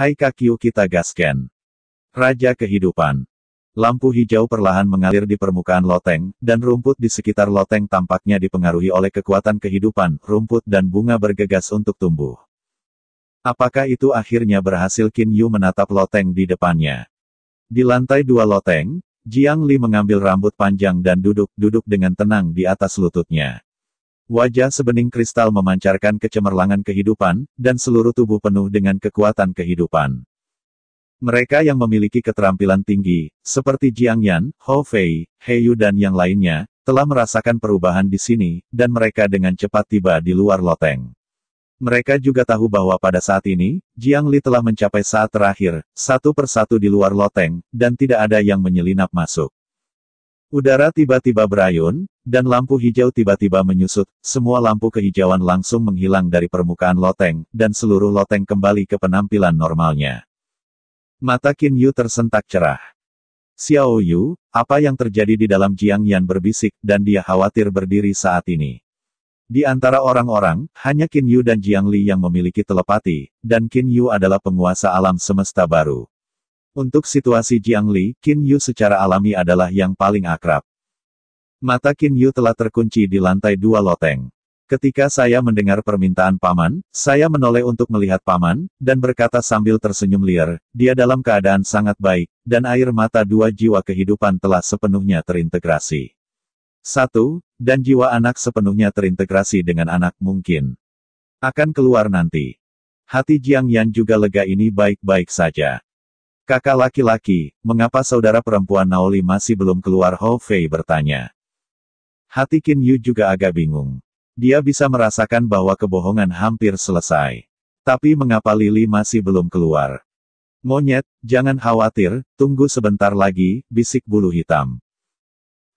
Hai kakyu kita gasken. Raja kehidupan. Lampu hijau perlahan mengalir di permukaan loteng, dan rumput di sekitar loteng tampaknya dipengaruhi oleh kekuatan kehidupan, rumput dan bunga bergegas untuk tumbuh. Apakah itu akhirnya berhasil Qin Yu menatap loteng di depannya? Di lantai dua loteng, Jiang Li mengambil rambut panjang dan duduk-duduk dengan tenang di atas lututnya. Wajah sebening kristal memancarkan kecemerlangan kehidupan, dan seluruh tubuh penuh dengan kekuatan kehidupan. Mereka yang memiliki keterampilan tinggi, seperti Jiang Yan, Ho Fei, He Yu dan yang lainnya, telah merasakan perubahan di sini, dan mereka dengan cepat tiba di luar loteng. Mereka juga tahu bahwa pada saat ini, Jiang Li telah mencapai saat terakhir, satu persatu di luar loteng, dan tidak ada yang menyelinap masuk. Udara tiba-tiba berayun, dan lampu hijau tiba-tiba menyusut, semua lampu kehijauan langsung menghilang dari permukaan loteng, dan seluruh loteng kembali ke penampilan normalnya. Mata Qin Yu tersentak cerah. Xiao Yu, apa yang terjadi di dalam Jiang Yan berbisik, dan dia khawatir berdiri saat ini. Di antara orang-orang, hanya Qin Yu dan Jiang Li yang memiliki telepati, dan Qin Yu adalah penguasa alam semesta baru. Untuk situasi Jiang Li, Qin Yu secara alami adalah yang paling akrab. Mata Qin Yu telah terkunci di lantai dua loteng. Ketika saya mendengar permintaan paman, saya menoleh untuk melihat paman, dan berkata sambil tersenyum liar, dia dalam keadaan sangat baik, dan air mata dua jiwa kehidupan telah sepenuhnya terintegrasi. Satu, dan jiwa anak sepenuhnya terintegrasi dengan anak mungkin. Akan keluar nanti. Hati Jiang Yan juga lega ini baik-baik saja. Kakak laki-laki, mengapa saudara perempuan Naoli masih belum keluar Ho Fei bertanya. Hati Qin Yu juga agak bingung. Dia bisa merasakan bahwa kebohongan hampir selesai. Tapi mengapa Lili masih belum keluar? Monyet, jangan khawatir, tunggu sebentar lagi, bisik bulu hitam.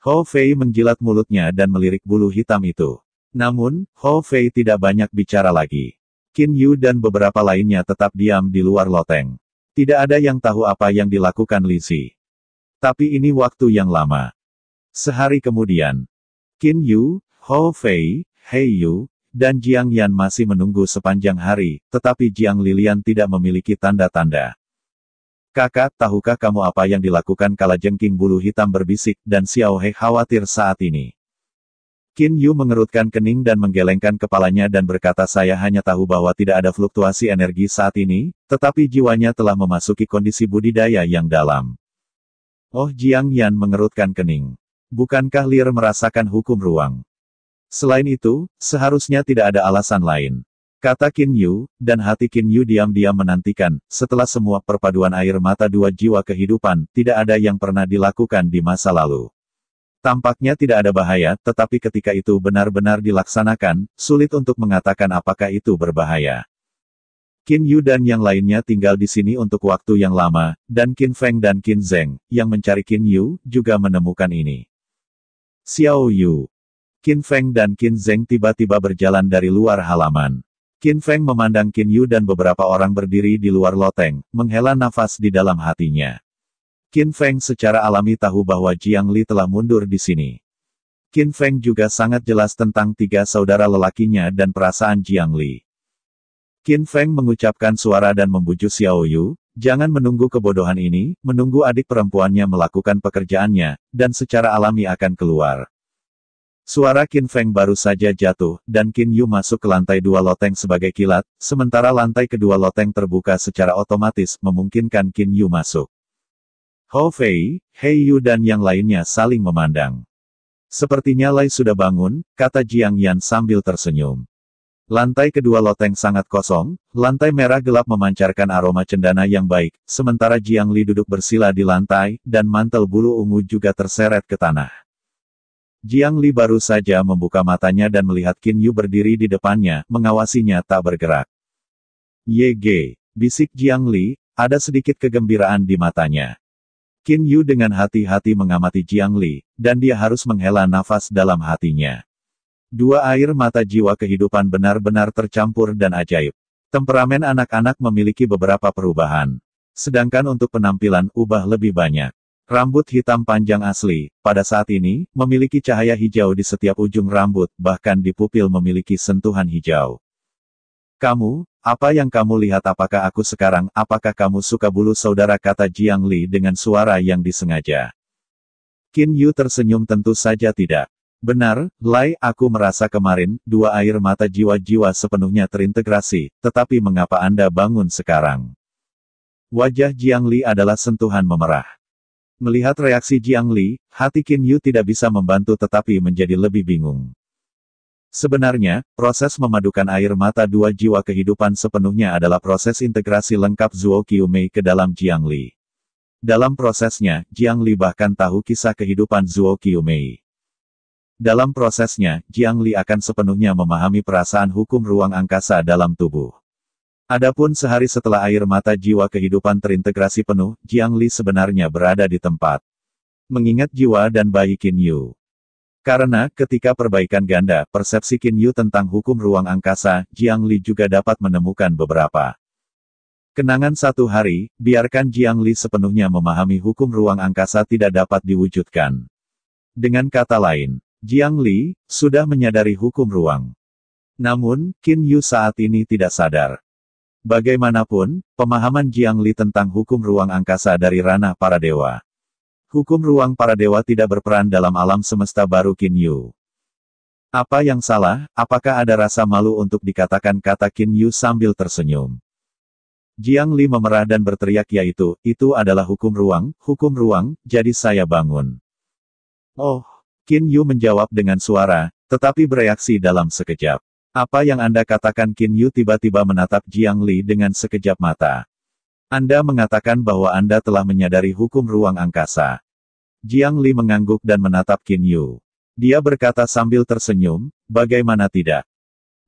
Ho Fei menjilat mulutnya dan melirik bulu hitam itu. Namun, Ho Fei tidak banyak bicara lagi. Qin Yu dan beberapa lainnya tetap diam di luar loteng. Tidak ada yang tahu apa yang dilakukan Lizzie. Tapi ini waktu yang lama. Sehari kemudian, Qin Yu, Hou Fei, Hei Yu, dan Jiang Yan masih menunggu sepanjang hari, tetapi Jiang Lilian tidak memiliki tanda-tanda. Kakak, tahukah kamu apa yang dilakukan kalajengking bulu hitam berbisik dan Xiao He khawatir saat ini? Qin Yu mengerutkan kening dan menggelengkan kepalanya dan berkata saya hanya tahu bahwa tidak ada fluktuasi energi saat ini, tetapi jiwanya telah memasuki kondisi budidaya yang dalam. Oh Jiang Yan mengerutkan kening. Bukankah Lir merasakan hukum ruang? Selain itu, seharusnya tidak ada alasan lain. Kata Qin Yu, dan hati Qin Yu diam-diam menantikan, setelah semua perpaduan air mata dua jiwa kehidupan, tidak ada yang pernah dilakukan di masa lalu. Tampaknya tidak ada bahaya, tetapi ketika itu benar-benar dilaksanakan, sulit untuk mengatakan apakah itu berbahaya. Qin Yu dan yang lainnya tinggal di sini untuk waktu yang lama, dan Qin Feng dan Qin Zheng, yang mencari Qin Yu, juga menemukan ini. Xiao Yu. Qin Feng dan Qin Zheng tiba-tiba berjalan dari luar halaman. Qin Feng memandang Qin Yu dan beberapa orang berdiri di luar loteng, menghela nafas di dalam hatinya. Qin Feng secara alami tahu bahwa Jiang Li telah mundur di sini. Qin Feng juga sangat jelas tentang tiga saudara lelakinya dan perasaan Jiang Li. Qin Feng mengucapkan suara dan membujuk Xiao Yu, jangan menunggu kebodohan ini, menunggu adik perempuannya melakukan pekerjaannya, dan secara alami akan keluar. Suara Qin Feng baru saja jatuh, dan Qin Yu masuk ke lantai dua loteng sebagai kilat, sementara lantai kedua loteng terbuka secara otomatis, memungkinkan Qin Yu masuk. Hou Fei, Hei Yu dan yang lainnya saling memandang. Sepertinya Lai sudah bangun, kata Jiang Yan sambil tersenyum. Lantai kedua loteng sangat kosong, lantai merah gelap memancarkan aroma cendana yang baik, sementara Jiang Li duduk bersila di lantai, dan mantel bulu ungu juga terseret ke tanah. Jiang Li baru saja membuka matanya dan melihat Qin Yu berdiri di depannya, mengawasinya tak bergerak. Ye Ge, bisik Jiang Li, ada sedikit kegembiraan di matanya. Qin Yu dengan hati-hati mengamati Jiang Li, dan dia harus menghela nafas dalam hatinya. Dua air mata jiwa kehidupan benar-benar tercampur dan ajaib. Temperamen anak-anak memiliki beberapa perubahan. Sedangkan untuk penampilan ubah lebih banyak. Rambut hitam panjang asli, pada saat ini, memiliki cahaya hijau di setiap ujung rambut, bahkan di pupil memiliki sentuhan hijau. Kamu, apa yang kamu lihat apakah aku sekarang, apakah kamu suka bulu saudara kata Jiang Li dengan suara yang disengaja. Qin Yu tersenyum tentu saja tidak. Benar, Lai, aku merasa kemarin, dua air mata jiwa-jiwa sepenuhnya terintegrasi, tetapi mengapa Anda bangun sekarang? Wajah Jiang Li adalah sentuhan memerah. Melihat reaksi Jiang Li, hati Qin Yu tidak bisa membantu tetapi menjadi lebih bingung. Sebenarnya, proses memadukan air mata dua jiwa kehidupan sepenuhnya adalah proses integrasi lengkap Zuo Qiumei ke dalam Jiang Li. Dalam prosesnya, Jiang Li bahkan tahu kisah kehidupan Zuo Qiumei. Dalam prosesnya, Jiang Li akan sepenuhnya memahami perasaan hukum ruang angkasa dalam tubuh. Adapun sehari setelah air mata jiwa kehidupan terintegrasi penuh, Jiang Li sebenarnya berada di tempat. Mengingat jiwa dan bayi Qin Yu. Karena, ketika perbaikan ganda, persepsi Qin Yu tentang hukum ruang angkasa, Jiang Li juga dapat menemukan beberapa. Kenangan satu hari, biarkan Jiang Li sepenuhnya memahami hukum ruang angkasa tidak dapat diwujudkan. Dengan kata lain, Jiang Li, sudah menyadari hukum ruang. Namun, Qin Yu saat ini tidak sadar. Bagaimanapun, pemahaman Jiang Li tentang hukum ruang angkasa dari ranah para dewa Hukum ruang para dewa tidak berperan dalam alam semesta baru Kin Yu. Apa yang salah, apakah ada rasa malu untuk dikatakan kata Kin Yu sambil tersenyum? Jiang Li memerah dan berteriak yaitu, itu adalah hukum ruang, hukum ruang, jadi saya bangun. Oh, Kin Yu menjawab dengan suara, tetapi bereaksi dalam sekejap. Apa yang Anda katakan Kin Yu tiba-tiba menatap Jiang Li dengan sekejap mata. Anda mengatakan bahwa Anda telah menyadari hukum ruang angkasa. Jiang Li mengangguk dan menatap Qin Yu. Dia berkata sambil tersenyum, bagaimana tidak?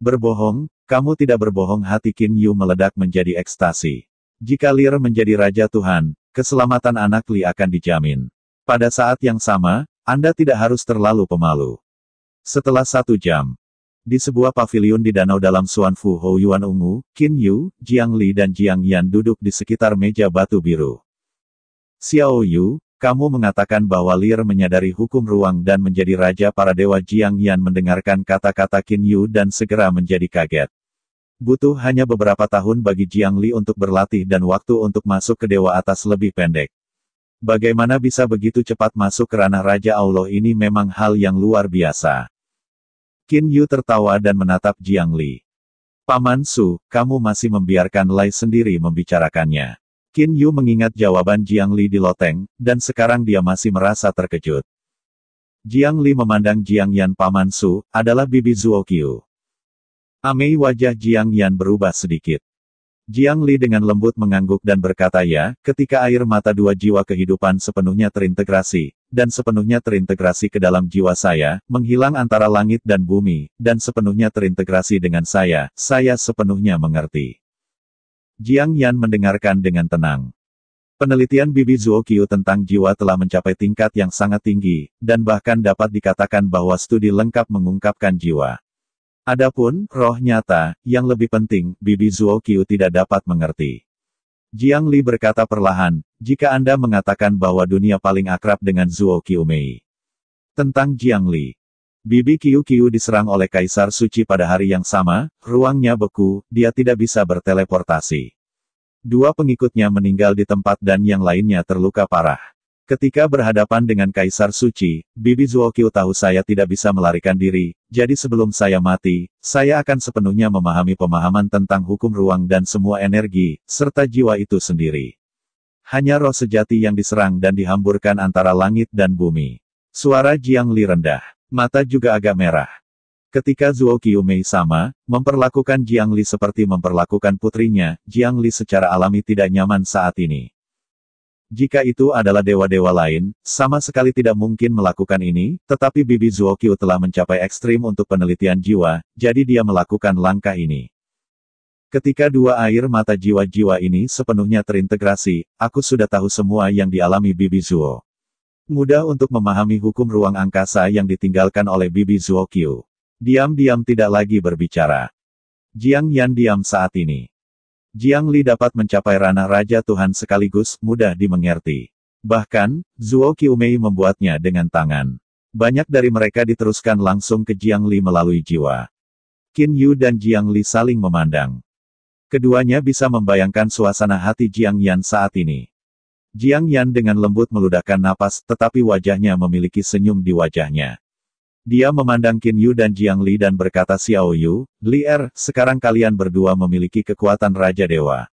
Berbohong, kamu tidak berbohong hati Qin Yu meledak menjadi ekstasi. Jika Lir menjadi Raja Tuhan, keselamatan anak Li akan dijamin. Pada saat yang sama, Anda tidak harus terlalu pemalu. Setelah satu jam, di sebuah pavilion di danau dalam Fu Suan Hou Yuan Ungu, Qin Yu, Jiang Li dan Jiang Yan duduk di sekitar meja batu biru. Xiao Yu, kamu mengatakan bahwa Lir menyadari hukum ruang dan menjadi raja para dewa Jiang Yan mendengarkan kata-kata Qin Yu dan segera menjadi kaget. Butuh hanya beberapa tahun bagi Jiang Li untuk berlatih dan waktu untuk masuk ke dewa atas lebih pendek. Bagaimana bisa begitu cepat masuk ke ranah Raja Allah ini memang hal yang luar biasa. Qin Yu tertawa dan menatap Jiang Li. Paman Su, kamu masih membiarkan Lai sendiri membicarakannya. Qin Yu mengingat jawaban Jiang Li di loteng, dan sekarang dia masih merasa terkejut. Jiang Li memandang Jiang Yan Paman Su, adalah bibi Zuo Qiu. Amei wajah Jiang Yan berubah sedikit. Jiang Li dengan lembut mengangguk dan berkata ya, ketika air mata dua jiwa kehidupan sepenuhnya terintegrasi, dan sepenuhnya terintegrasi ke dalam jiwa saya, menghilang antara langit dan bumi, dan sepenuhnya terintegrasi dengan saya, saya sepenuhnya mengerti. Jiang Yan mendengarkan dengan tenang. Penelitian Bibi Zuo Qiu tentang jiwa telah mencapai tingkat yang sangat tinggi, dan bahkan dapat dikatakan bahwa studi lengkap mengungkapkan jiwa. Adapun, roh nyata, yang lebih penting, Bibi Zuo Qiu tidak dapat mengerti. Jiang Li berkata perlahan, jika Anda mengatakan bahwa dunia paling akrab dengan Zuo Qiu Mei. Tentang Jiang Li, Bibi Kiyu Kiyu diserang oleh Kaisar Suci pada hari yang sama, ruangnya beku, dia tidak bisa berteleportasi. Dua pengikutnya meninggal di tempat dan yang lainnya terluka parah. Ketika berhadapan dengan Kaisar Suci, Bibi Zuokyu tahu saya tidak bisa melarikan diri, jadi sebelum saya mati, saya akan sepenuhnya memahami pemahaman tentang hukum ruang dan semua energi, serta jiwa itu sendiri. Hanya roh sejati yang diserang dan dihamburkan antara langit dan bumi. Suara Jiang Li rendah. Mata juga agak merah. Ketika Zuo Qiumei sama, memperlakukan Jiang Li seperti memperlakukan putrinya, Jiang Li secara alami tidak nyaman saat ini. Jika itu adalah dewa-dewa lain, sama sekali tidak mungkin melakukan ini, tetapi bibi Zuo Qiu telah mencapai ekstrim untuk penelitian jiwa, jadi dia melakukan langkah ini. Ketika dua air mata jiwa-jiwa ini sepenuhnya terintegrasi, aku sudah tahu semua yang dialami bibi Zuo. Mudah untuk memahami hukum ruang angkasa yang ditinggalkan oleh Bibi Zuokyu. Diam-diam tidak lagi berbicara. Jiang Yan diam saat ini. Jiang Li dapat mencapai ranah Raja Tuhan sekaligus, mudah dimengerti. Bahkan, Zuo Qiumei membuatnya dengan tangan. Banyak dari mereka diteruskan langsung ke Jiang Li melalui jiwa. Qin Yu dan Jiang Li saling memandang. Keduanya bisa membayangkan suasana hati Jiang Yan saat ini. Jiang Yan dengan lembut meludahkan napas, tetapi wajahnya memiliki senyum di wajahnya. Dia memandang Qin Yu dan Jiang Li dan berkata Xiao Yu, Li Er, sekarang kalian berdua memiliki kekuatan Raja Dewa.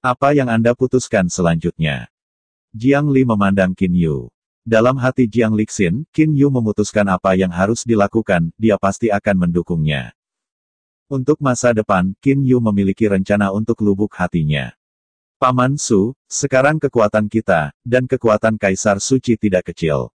Apa yang Anda putuskan selanjutnya? Jiang Li memandang Qin Yu. Dalam hati Jiang Li Lixin, Qin Yu memutuskan apa yang harus dilakukan, dia pasti akan mendukungnya. Untuk masa depan, Qin Yu memiliki rencana untuk lubuk hatinya. Paman Su, sekarang kekuatan kita, dan kekuatan Kaisar Suci tidak kecil.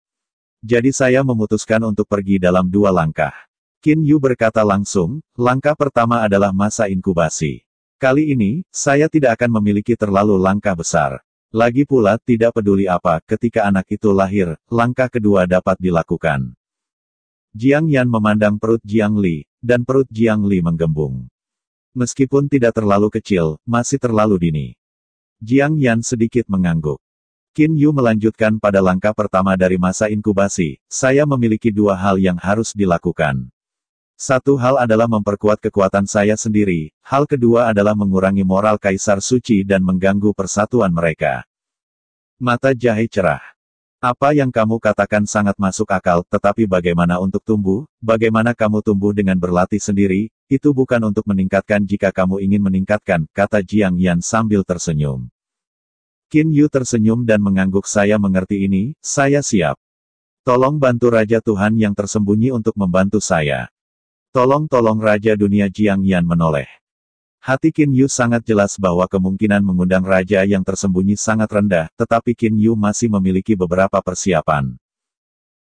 Jadi saya memutuskan untuk pergi dalam dua langkah. Qin Yu berkata langsung, langkah pertama adalah masa inkubasi. Kali ini, saya tidak akan memiliki terlalu langkah besar. Lagi pula tidak peduli apa, ketika anak itu lahir, langkah kedua dapat dilakukan. Jiang Yan memandang perut Jiang Li, dan perut Jiang Li menggembung. Meskipun tidak terlalu kecil, masih terlalu dini. Jiang Yan sedikit mengangguk. Qin Yu melanjutkan pada langkah pertama dari masa inkubasi, saya memiliki dua hal yang harus dilakukan. Satu hal adalah memperkuat kekuatan saya sendiri, hal kedua adalah mengurangi moral Kaisar Suci dan mengganggu persatuan mereka. Mata Jahe cerah. Apa yang kamu katakan sangat masuk akal, tetapi bagaimana untuk tumbuh, bagaimana kamu tumbuh dengan berlatih sendiri, itu bukan untuk meningkatkan jika kamu ingin meningkatkan, kata Jiang Yan sambil tersenyum. Qin Yu tersenyum dan mengangguk saya mengerti ini, saya siap. Tolong bantu Raja Tuhan yang tersembunyi untuk membantu saya. Tolong-tolong Raja Dunia Jiang Yan menoleh. Hati Qin Yu sangat jelas bahwa kemungkinan mengundang raja yang tersembunyi sangat rendah, tetapi Qin Yu masih memiliki beberapa persiapan.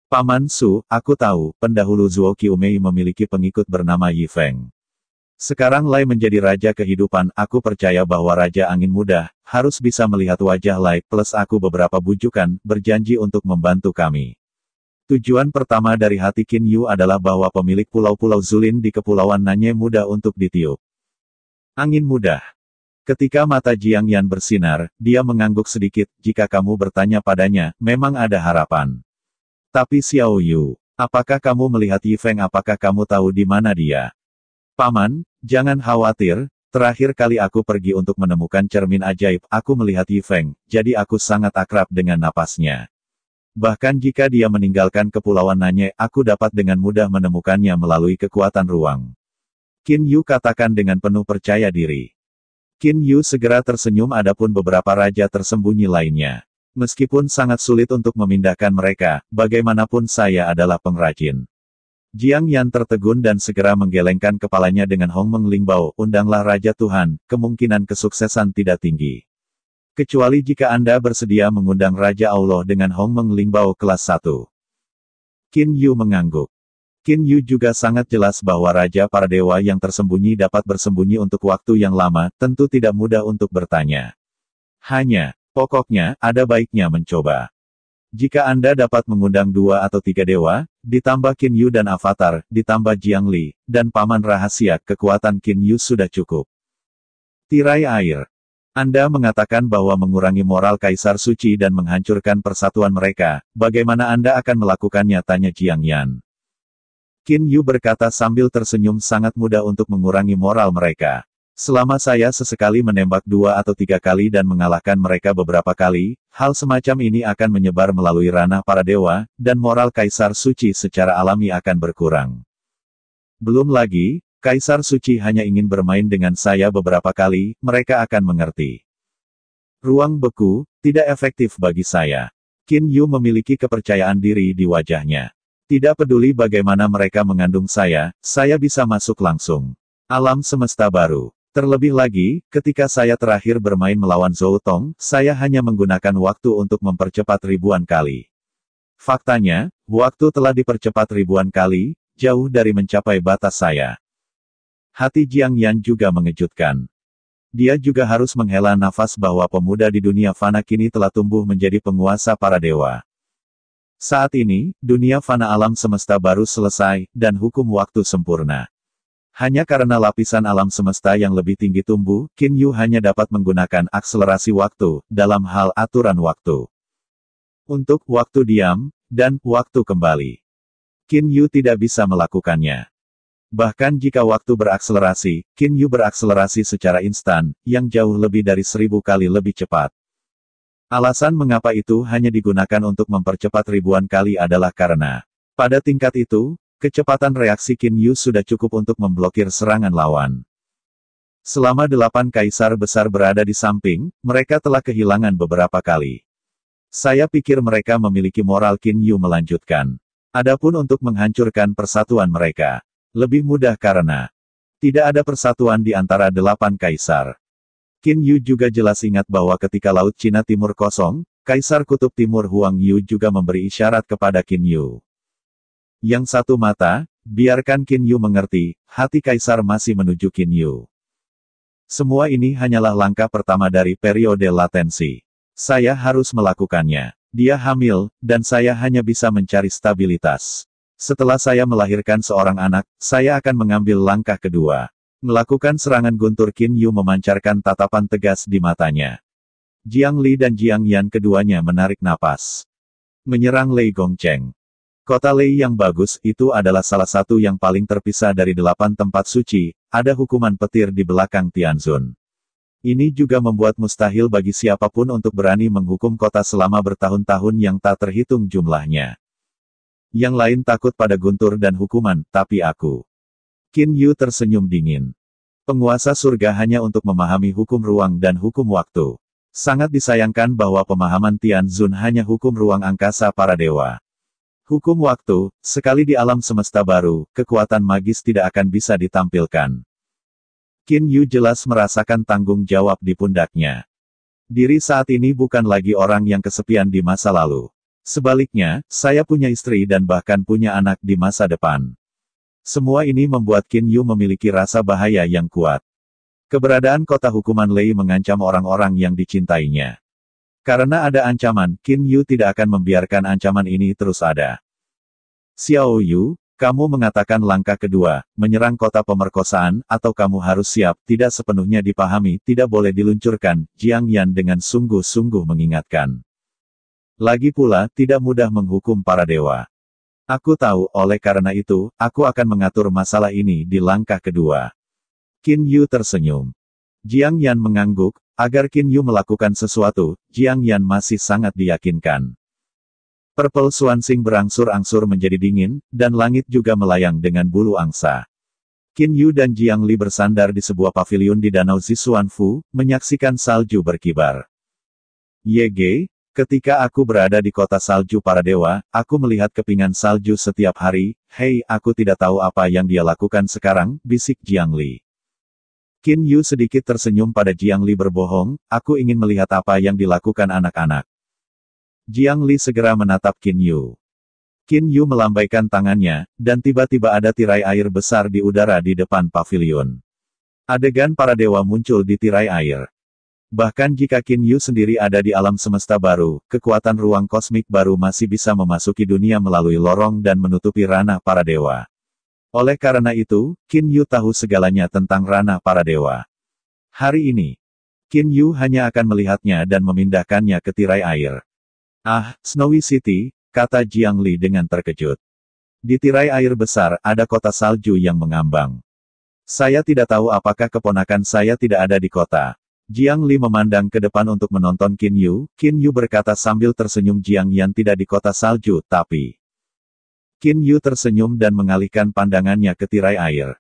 Paman Su, aku tahu, pendahulu Zuo Qiumei memiliki pengikut bernama Yi Feng. Sekarang Lai menjadi raja kehidupan, aku percaya bahwa Raja Angin Muda, harus bisa melihat wajah Lai, plus aku beberapa bujukan, berjanji untuk membantu kami. Tujuan pertama dari hati Qin Yu adalah bahwa pemilik pulau-pulau Zulin di Kepulauan Nanye Muda untuk ditiup. Angin mudah. Ketika mata Jiang Yan bersinar, dia mengangguk sedikit, jika kamu bertanya padanya, memang ada harapan. Tapi Xiao Yu, apakah kamu melihat Yi Feng apakah kamu tahu di mana dia? Paman, jangan khawatir, terakhir kali aku pergi untuk menemukan cermin ajaib, aku melihat Yi Feng, jadi aku sangat akrab dengan napasnya. Bahkan jika dia meninggalkan kepulauan Nanye, aku dapat dengan mudah menemukannya melalui kekuatan ruang. Qin Yu katakan dengan penuh percaya diri. Qin Yu segera tersenyum adapun beberapa raja tersembunyi lainnya. Meskipun sangat sulit untuk memindahkan mereka, bagaimanapun saya adalah pengrajin. Jiang Yan tertegun dan segera menggelengkan kepalanya dengan Hong Meng Lingbao, undanglah Raja Tuhan, kemungkinan kesuksesan tidak tinggi. Kecuali jika Anda bersedia mengundang Raja Allah dengan Hong Meng Lingbao kelas 1. Qin Yu mengangguk. Kin Yu juga sangat jelas bahwa Raja para Dewa yang tersembunyi dapat bersembunyi untuk waktu yang lama, tentu tidak mudah untuk bertanya. Hanya, pokoknya, ada baiknya mencoba. Jika Anda dapat mengundang dua atau tiga dewa, ditambah Kin Yu dan Avatar, ditambah Jiang Li, dan Paman Rahasia, kekuatan Kin Yu sudah cukup. Tirai air. Anda mengatakan bahwa mengurangi moral Kaisar Suci dan menghancurkan persatuan mereka, bagaimana Anda akan melakukannya tanya Jiang Yan. Qin Yu berkata sambil tersenyum sangat mudah untuk mengurangi moral mereka. Selama saya sesekali menembak dua atau tiga kali dan mengalahkan mereka beberapa kali, hal semacam ini akan menyebar melalui ranah para dewa, dan moral Kaisar Suci secara alami akan berkurang. Belum lagi, Kaisar Suci hanya ingin bermain dengan saya beberapa kali, mereka akan mengerti. Ruang beku, tidak efektif bagi saya. Qin Yu memiliki kepercayaan diri di wajahnya. Tidak peduli bagaimana mereka mengandung saya, saya bisa masuk langsung. Alam semesta baru. Terlebih lagi, ketika saya terakhir bermain melawan Zhou Tong, saya hanya menggunakan waktu untuk mempercepat ribuan kali. Faktanya, waktu telah dipercepat ribuan kali, jauh dari mencapai batas saya. Hati Jiang Yan juga mengejutkan. Dia juga harus menghela nafas bahwa pemuda di dunia fana kini telah tumbuh menjadi penguasa para dewa. Saat ini, dunia fana alam semesta baru selesai, dan hukum waktu sempurna. Hanya karena lapisan alam semesta yang lebih tinggi tumbuh, Qin Yu hanya dapat menggunakan akselerasi waktu, dalam hal aturan waktu. Untuk waktu diam, dan waktu kembali. Qin Yu tidak bisa melakukannya. Bahkan jika waktu berakselerasi, Qin Yu berakselerasi secara instan, yang jauh lebih dari seribu kali lebih cepat. Alasan mengapa itu hanya digunakan untuk mempercepat ribuan kali adalah karena, pada tingkat itu, kecepatan reaksi Yu sudah cukup untuk memblokir serangan lawan. Selama delapan kaisar besar berada di samping, mereka telah kehilangan beberapa kali. Saya pikir mereka memiliki moral Yu melanjutkan. Adapun untuk menghancurkan persatuan mereka, lebih mudah karena tidak ada persatuan di antara delapan kaisar. Qin Yu juga jelas ingat bahwa ketika Laut Cina Timur kosong, Kaisar Kutub Timur Huang Yu juga memberi isyarat kepada Qin Yu. Yang satu mata, biarkan Qin Yu mengerti, hati Kaisar masih menuju Qin Yu. Semua ini hanyalah langkah pertama dari periode latensi. Saya harus melakukannya. Dia hamil, dan saya hanya bisa mencari stabilitas. Setelah saya melahirkan seorang anak, saya akan mengambil langkah kedua. Melakukan serangan guntur Qin Yu memancarkan tatapan tegas di matanya. Jiang Li dan Jiang Yan keduanya menarik napas. Menyerang Lei Gongcheng. Kota Lei yang bagus itu adalah salah satu yang paling terpisah dari delapan tempat suci, ada hukuman petir di belakang Tianzun. Ini juga membuat mustahil bagi siapapun untuk berani menghukum kota selama bertahun-tahun yang tak terhitung jumlahnya. Yang lain takut pada guntur dan hukuman, tapi aku. Qin Yu tersenyum dingin. Penguasa surga hanya untuk memahami hukum ruang dan hukum waktu. Sangat disayangkan bahwa pemahaman Tian Zun hanya hukum ruang angkasa para dewa. Hukum waktu, sekali di alam semesta baru, kekuatan magis tidak akan bisa ditampilkan. Qin Yu jelas merasakan tanggung jawab di pundaknya. Diri saat ini bukan lagi orang yang kesepian di masa lalu. Sebaliknya, saya punya istri dan bahkan punya anak di masa depan. Semua ini membuat Qin Yu memiliki rasa bahaya yang kuat. Keberadaan kota hukuman Lei mengancam orang-orang yang dicintainya. Karena ada ancaman, Qin Yu tidak akan membiarkan ancaman ini terus ada. Xiao Yu, kamu mengatakan langkah kedua, menyerang kota pemerkosaan, atau kamu harus siap, tidak sepenuhnya dipahami, tidak boleh diluncurkan, Jiang Yan dengan sungguh-sungguh mengingatkan. Lagi pula, tidak mudah menghukum para dewa. Aku tahu, oleh karena itu, aku akan mengatur masalah ini di langkah kedua. Qin Yu tersenyum. Jiang Yan mengangguk, agar Qin Yu melakukan sesuatu, Jiang Yan masih sangat diyakinkan. Purple Swansing berangsur-angsur menjadi dingin, dan langit juga melayang dengan bulu angsa. Qin Yu dan Jiang Li bersandar di sebuah pavilion di Danau Fu, menyaksikan salju berkibar. Ye Ge. Ketika aku berada di kota salju para dewa, aku melihat kepingan salju setiap hari, hei, aku tidak tahu apa yang dia lakukan sekarang, bisik Jiang Li. Qin Yu sedikit tersenyum pada Jiang Li berbohong, aku ingin melihat apa yang dilakukan anak-anak. Jiang Li segera menatap Qin Yu. Qin Yu melambaikan tangannya, dan tiba-tiba ada tirai air besar di udara di depan pavilion. Adegan para dewa muncul di tirai air. Bahkan jika Qin Yu sendiri ada di alam semesta baru, kekuatan ruang kosmik baru masih bisa memasuki dunia melalui lorong dan menutupi ranah para dewa. Oleh karena itu, Qin Yu tahu segalanya tentang ranah para dewa. Hari ini, Qin Yu hanya akan melihatnya dan memindahkannya ke tirai air. Ah, Snowy City, kata Jiang Li dengan terkejut. Di tirai air besar, ada kota salju yang mengambang. Saya tidak tahu apakah keponakan saya tidak ada di kota. Jiang Li memandang ke depan untuk menonton Qin Yu. Qin Yu berkata sambil tersenyum Jiang Yan tidak di kota salju, tapi... Qin Yu tersenyum dan mengalihkan pandangannya ke tirai air.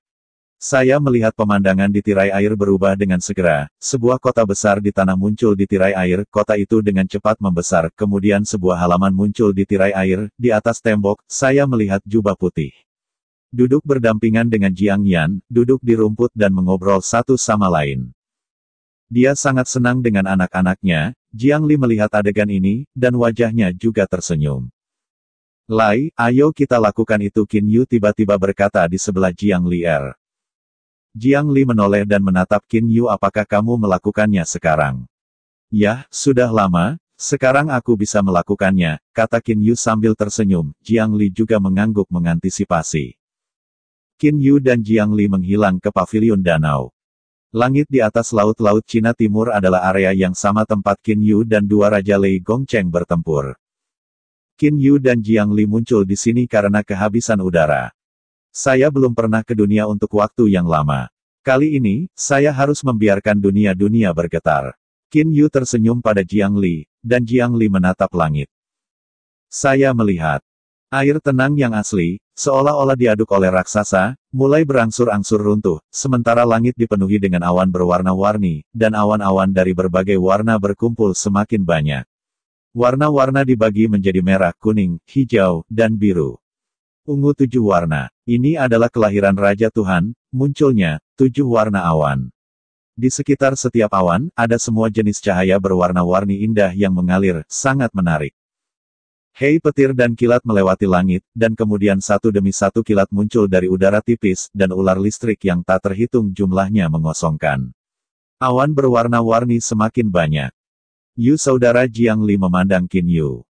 Saya melihat pemandangan di tirai air berubah dengan segera, sebuah kota besar di tanah muncul di tirai air, kota itu dengan cepat membesar, kemudian sebuah halaman muncul di tirai air, di atas tembok, saya melihat jubah putih. Duduk berdampingan dengan Jiang Yan, duduk di rumput dan mengobrol satu sama lain. Dia sangat senang dengan anak-anaknya, Jiang Li melihat adegan ini, dan wajahnya juga tersenyum. Lai, ayo kita lakukan itu Qin Yu tiba-tiba berkata di sebelah Jiang Li Er. Jiang Li menoleh dan menatap Qin Yu apakah kamu melakukannya sekarang? Yah, sudah lama, sekarang aku bisa melakukannya, kata Qin Yu sambil tersenyum, Jiang Li juga mengangguk mengantisipasi. Qin Yu dan Jiang Li menghilang ke pavilion danau. Langit di atas laut-laut Cina Timur adalah area yang sama tempat Qin Yu dan dua Raja Lei Gongcheng bertempur. Qin Yu dan Jiang Li muncul di sini karena kehabisan udara. Saya belum pernah ke dunia untuk waktu yang lama. Kali ini, saya harus membiarkan dunia-dunia bergetar. Qin Yu tersenyum pada Jiang Li, dan Jiang Li menatap langit. Saya melihat air tenang yang asli, Seolah-olah diaduk oleh raksasa, mulai berangsur-angsur runtuh, sementara langit dipenuhi dengan awan berwarna-warni, dan awan-awan dari berbagai warna berkumpul semakin banyak. Warna-warna dibagi menjadi merah, kuning, hijau, dan biru. Ungu tujuh warna. Ini adalah kelahiran Raja Tuhan, munculnya, tujuh warna awan. Di sekitar setiap awan, ada semua jenis cahaya berwarna-warni indah yang mengalir, sangat menarik. Hei petir dan kilat melewati langit, dan kemudian satu demi satu kilat muncul dari udara tipis, dan ular listrik yang tak terhitung jumlahnya mengosongkan. Awan berwarna-warni semakin banyak. Yu saudara Jiang Li memandang Qin Yu.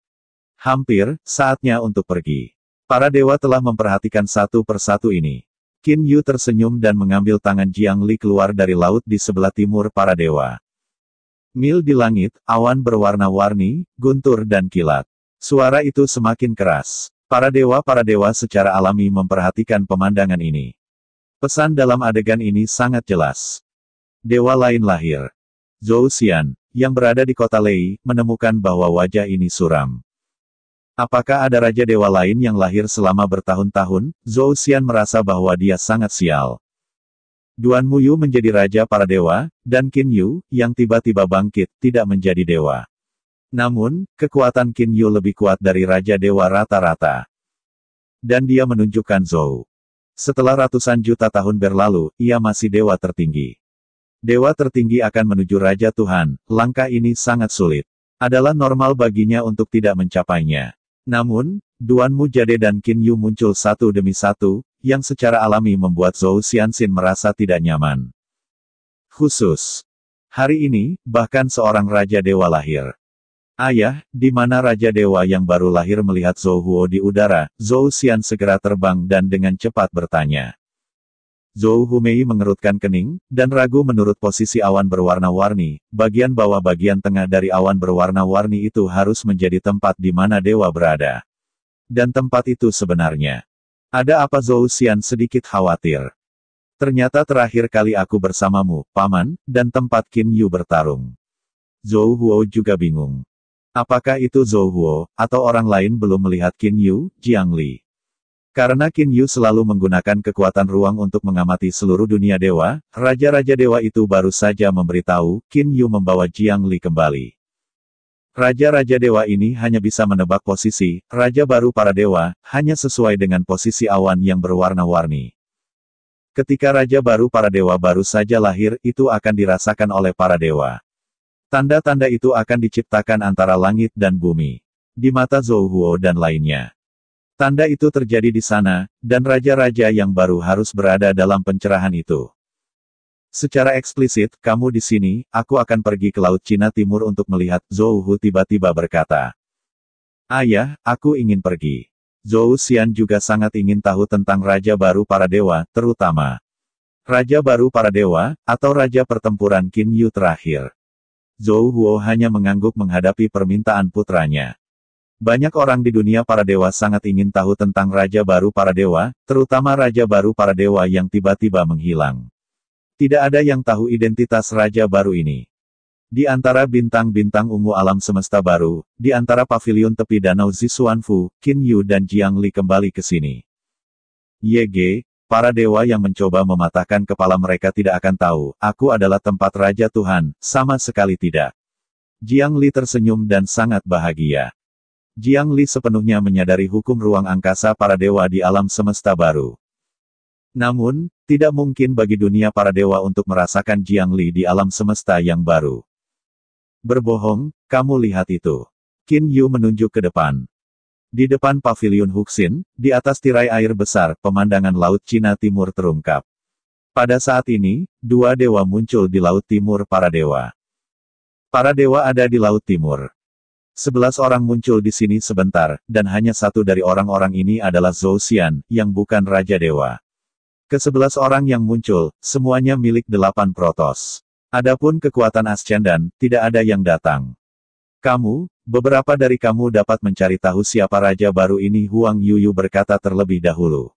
Hampir, saatnya untuk pergi. Para dewa telah memperhatikan satu persatu ini. Qin Yu tersenyum dan mengambil tangan Jiang Li keluar dari laut di sebelah timur para dewa. Mil di langit, awan berwarna-warni, guntur dan kilat. Suara itu semakin keras. Para dewa-para dewa secara alami memperhatikan pemandangan ini. Pesan dalam adegan ini sangat jelas. Dewa lain lahir. Zhou Xian, yang berada di kota Lei, menemukan bahwa wajah ini suram. Apakah ada raja dewa lain yang lahir selama bertahun-tahun? Zhou Xian merasa bahwa dia sangat sial. Duan Muyu menjadi raja para dewa, dan Qin Yu, yang tiba-tiba bangkit, tidak menjadi dewa. Namun, kekuatan Qin Yu lebih kuat dari Raja Dewa rata-rata. Dan dia menunjukkan Zhou. Setelah ratusan juta tahun berlalu, ia masih dewa tertinggi. Dewa tertinggi akan menuju Raja Tuhan, langkah ini sangat sulit. Adalah normal baginya untuk tidak mencapainya. Namun, Duan Mu Jade dan Qin Yu muncul satu demi satu, yang secara alami membuat Zhou Xianxin merasa tidak nyaman. Khusus. Hari ini, bahkan seorang Raja Dewa lahir. Ayah, di mana Raja Dewa yang baru lahir melihat Zhou Huo di udara, Zhou Xian segera terbang dan dengan cepat bertanya. Zhou Humei mengerutkan kening, dan ragu menurut posisi awan berwarna-warni, bagian bawah bagian tengah dari awan berwarna-warni itu harus menjadi tempat di mana Dewa berada. Dan tempat itu sebenarnya. Ada apa Zhou Xian sedikit khawatir. Ternyata terakhir kali aku bersamamu, Paman, dan tempat Qin Yu bertarung. Zhou Huo juga bingung. Apakah itu Zhou Huo, atau orang lain belum melihat Qin Yu, Jiang Li? Karena Qin Yu selalu menggunakan kekuatan ruang untuk mengamati seluruh dunia dewa, raja-raja dewa itu baru saja memberitahu, Qin Yu membawa Jiang Li kembali. Raja-raja dewa ini hanya bisa menebak posisi, raja baru para dewa, hanya sesuai dengan posisi awan yang berwarna-warni. Ketika raja baru para dewa baru saja lahir, itu akan dirasakan oleh para dewa. Tanda-tanda itu akan diciptakan antara langit dan bumi. Di mata Zhou Huo dan lainnya. Tanda itu terjadi di sana, dan raja-raja yang baru harus berada dalam pencerahan itu. Secara eksplisit, kamu di sini, aku akan pergi ke Laut Cina Timur untuk melihat, Zhou Hu tiba-tiba berkata. Ayah, aku ingin pergi. Zhou Xian juga sangat ingin tahu tentang Raja Baru para Dewa, terutama Raja Baru para Dewa, atau Raja Pertempuran Qin Yu terakhir. Zhou Huo hanya mengangguk menghadapi permintaan putranya. Banyak orang di dunia para dewa sangat ingin tahu tentang raja baru para dewa, terutama raja baru para dewa yang tiba-tiba menghilang. Tidak ada yang tahu identitas raja baru ini. Di antara bintang-bintang ungu alam semesta baru, di antara pavilion tepi danau Zisuanfu, Qin Yu dan Jiang Li kembali ke sini. Ye Ge. Para dewa yang mencoba mematahkan kepala mereka tidak akan tahu, aku adalah tempat Raja Tuhan, sama sekali tidak. Jiang Li tersenyum dan sangat bahagia. Jiang Li sepenuhnya menyadari hukum ruang angkasa para dewa di alam semesta baru. Namun, tidak mungkin bagi dunia para dewa untuk merasakan Jiang Li di alam semesta yang baru. Berbohong, kamu lihat itu. Qin Yu menunjuk ke depan. Di depan pavilion Huxin, di atas tirai air besar, pemandangan Laut Cina Timur terungkap. Pada saat ini, dua dewa muncul di Laut Timur para dewa. Para dewa ada di Laut Timur. Sebelas orang muncul di sini sebentar, dan hanya satu dari orang-orang ini adalah Zhou Xian, yang bukan Raja Dewa. Kesebelas orang yang muncul, semuanya milik delapan protos. Adapun kekuatan ascendan, tidak ada yang datang. Kamu, beberapa dari kamu dapat mencari tahu siapa raja baru ini Huang Yuyu berkata terlebih dahulu.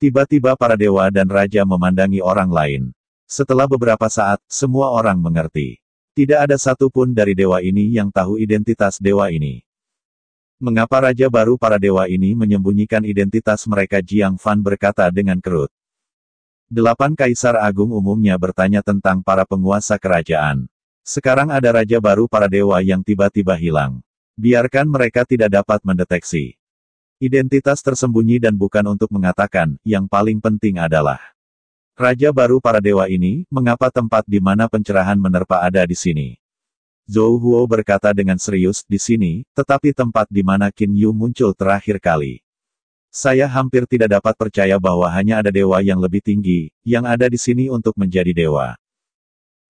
Tiba-tiba para dewa dan raja memandangi orang lain. Setelah beberapa saat, semua orang mengerti. Tidak ada satupun dari dewa ini yang tahu identitas dewa ini. Mengapa raja baru para dewa ini menyembunyikan identitas mereka Jiang Fan berkata dengan kerut. Delapan kaisar agung umumnya bertanya tentang para penguasa kerajaan. Sekarang ada raja baru para dewa yang tiba-tiba hilang. Biarkan mereka tidak dapat mendeteksi. Identitas tersembunyi dan bukan untuk mengatakan, yang paling penting adalah Raja baru para dewa ini, mengapa tempat di mana pencerahan menerpa ada di sini? Zhou Huo berkata dengan serius, di sini, tetapi tempat di mana Qin Yu muncul terakhir kali. Saya hampir tidak dapat percaya bahwa hanya ada dewa yang lebih tinggi, yang ada di sini untuk menjadi dewa.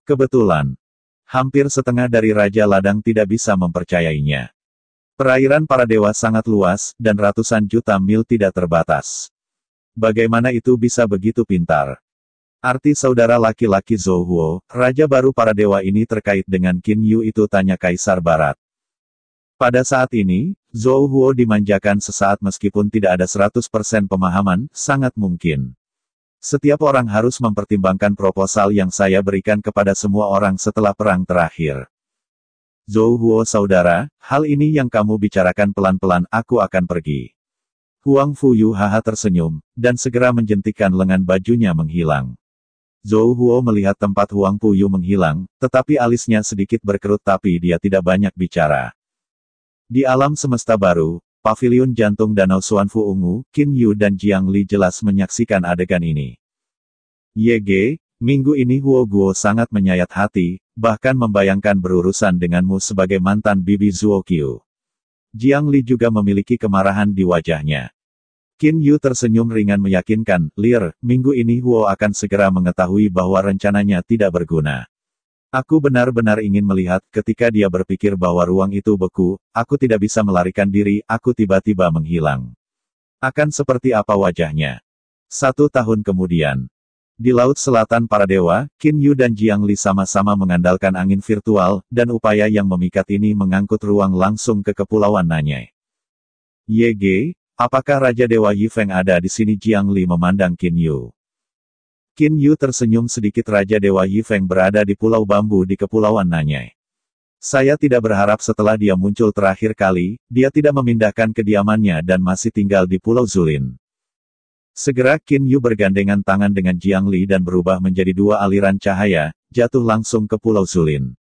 Kebetulan, Hampir setengah dari Raja Ladang tidak bisa mempercayainya. Perairan para dewa sangat luas, dan ratusan juta mil tidak terbatas. Bagaimana itu bisa begitu pintar? Arti saudara laki-laki Zhou raja baru para dewa ini terkait dengan Qin Yu itu tanya Kaisar Barat. Pada saat ini, Zhou dimanjakan sesaat meskipun tidak ada 100% pemahaman, sangat mungkin. Setiap orang harus mempertimbangkan proposal yang saya berikan kepada semua orang setelah perang terakhir. Zhou Huo saudara, hal ini yang kamu bicarakan pelan-pelan aku akan pergi. Huang Fu Yu haha tersenyum, dan segera menjentikan lengan bajunya menghilang. Zhou Huo melihat tempat Huang Fu Yu menghilang, tetapi alisnya sedikit berkerut tapi dia tidak banyak bicara. Di alam semesta baru, Pavilion jantung Danau Suanfu Ungu, Qin Yu dan Jiang Li jelas menyaksikan adegan ini. YG, minggu ini Huo Guo sangat menyayat hati, bahkan membayangkan berurusan denganmu sebagai mantan bibi Zuo Qiu. Jiang Li juga memiliki kemarahan di wajahnya. Qin Yu tersenyum ringan meyakinkan, Lir, minggu ini Huo akan segera mengetahui bahwa rencananya tidak berguna. Aku benar-benar ingin melihat, ketika dia berpikir bahwa ruang itu beku, aku tidak bisa melarikan diri, aku tiba-tiba menghilang. Akan seperti apa wajahnya? Satu tahun kemudian. Di Laut Selatan para dewa, Qin Yu dan Jiang Li sama-sama mengandalkan angin virtual, dan upaya yang memikat ini mengangkut ruang langsung ke Kepulauan Nanyai. Ge, apakah Raja Dewa Yifeng ada di sini Jiang Li memandang Qin Yu? Qin Yu tersenyum sedikit Raja Dewa Yifeng berada di Pulau Bambu di Kepulauan Nanyai. Saya tidak berharap setelah dia muncul terakhir kali, dia tidak memindahkan kediamannya dan masih tinggal di Pulau Zulin. Segera Qin Yu bergandengan tangan dengan Jiang Li dan berubah menjadi dua aliran cahaya, jatuh langsung ke Pulau Zulin.